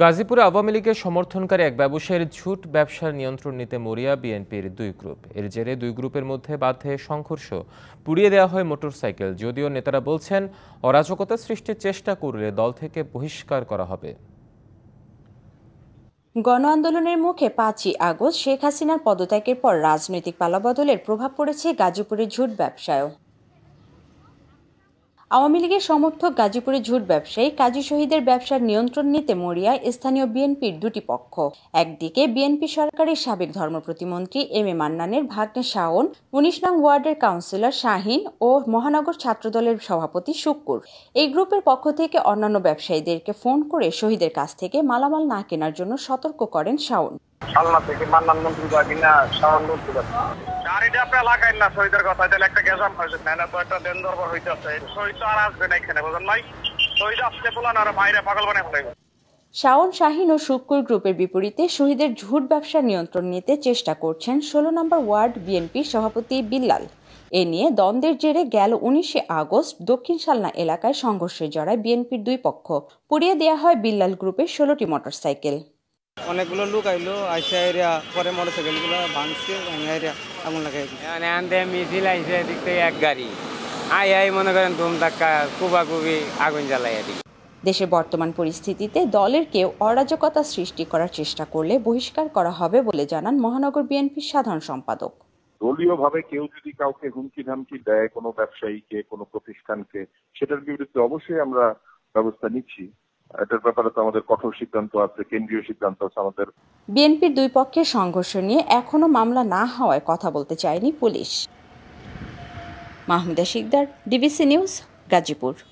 গাজীপুরে আওয়ামী লীগের সমর্থনকারী এক ব্যবসায়ীর ঝুট ব্যবসার নিয়ন্ত্রণ নিতে মরিয়া বিএনপির দুই গ্রুপ এর জেরে দুই গ্রুপের মধ্যে বাধে সংঘর্ষ পুড়িয়ে দেওয়া হয় মোটরসাইকেল যদিও নেতারা বলছেন অরাজকতা সৃষ্টির চেষ্টা করলে দল থেকে বহিষ্কার করা হবে গণ আন্দোলনের মুখে পাঁচই আগস্ট শেখ হাসিনার পদত্যাগের পর রাজনৈতিক পালাবদলের প্রভাব পড়েছে গাজীপুরের ঝুট ব্যবসায়ও আওয়ামী লীগের সমর্থক গাজীপুরে ঝুট ব্যবসায়ী কাজী শহীদের ব্যবসার নিয়ন্ত্রণ নিতে মরিয়া স্থানীয় বিএনপির দুটি পক্ষ একদিকে বিএনপি সরকারের সাবেক ধর্ম প্রতিমন্ত্রী এম এ মান্নানের ভাগ্নে শাওন উনিশ নং ওয়ার্ডের কাউন্সিলর শাহিন ও মহানগর ছাত্রদলের সভাপতি শুক্কুর এই গ্রুপের পক্ষ থেকে অন্যান্য ব্যবসায়ীদেরকে ফোন করে শহীদের কাছ থেকে মালামাল না কেনার জন্য সতর্ক করেন শাওন আর এটা আপনি লাগাইন না শহীদের কথা তাহলে একটা গেজাম হয়েছে তো একটা দেন দরবার শহীদ তো আর আসবে না এখানে বুঝলেন শহীদ আসতে আর বাইরে পাগল বানাই শাওন শাহিন ও শুক্কুর গ্রুপের বিপরীতে শহীদের ঝুট ব্যবসা নিয়ন্ত্রণ নিতে চেষ্টা করছেন ষোলো নম্বর ওয়ার্ড বিএনপির সভাপতি বিল্লাল এ নিয়ে দ্বন্দ্বের জেরে গেল উনিশে আগস্ট দক্ষিণ সালনা এলাকায় সংঘর্ষে জড়ায় বিএনপির দুই পক্ষ পুড়িয়ে দেওয়া হয় বিল্লাল গ্রুপের ষোলোটি মোটরসাইকেল অনেকগুলো লোক আইলো আইসা এরিয়া পরে মোটর ভাঙছে ভাঙা এরিয়া দেশে মানে এক গাড়ি আই আই মনে করেন আগুন বর্তমান পরিস্থিতিতে দলের কেউ অরাজকতা সৃষ্টি করার চেষ্টা করলে বহিষ্কার করা হবে বলে জানান মহানগর বিএনপির সাধারণ সম্পাদক দলীয় ভাবে কেউ যদি কাউকে হুমকি ধামকি দেয় কোনো ব্যবসায়ীকে কোনো প্রতিষ্ঠানকে সেটার বিরুদ্ধে অবশ্যই আমরা ব্যবস্থা নিচ্ছি এটার ব্যাপারে তো আমাদের কঠোর সিদ্ধান্ত আছে কেন্দ্রীয় সিদ্ধান্ত আছে আমাদের বিএনপির দুই পক্ষের সংঘর্ষ নিয়ে এখনো মামলা না হওয়ায় কথা বলতে চায়নি police Mahmuda Sikder DBC news Gazipur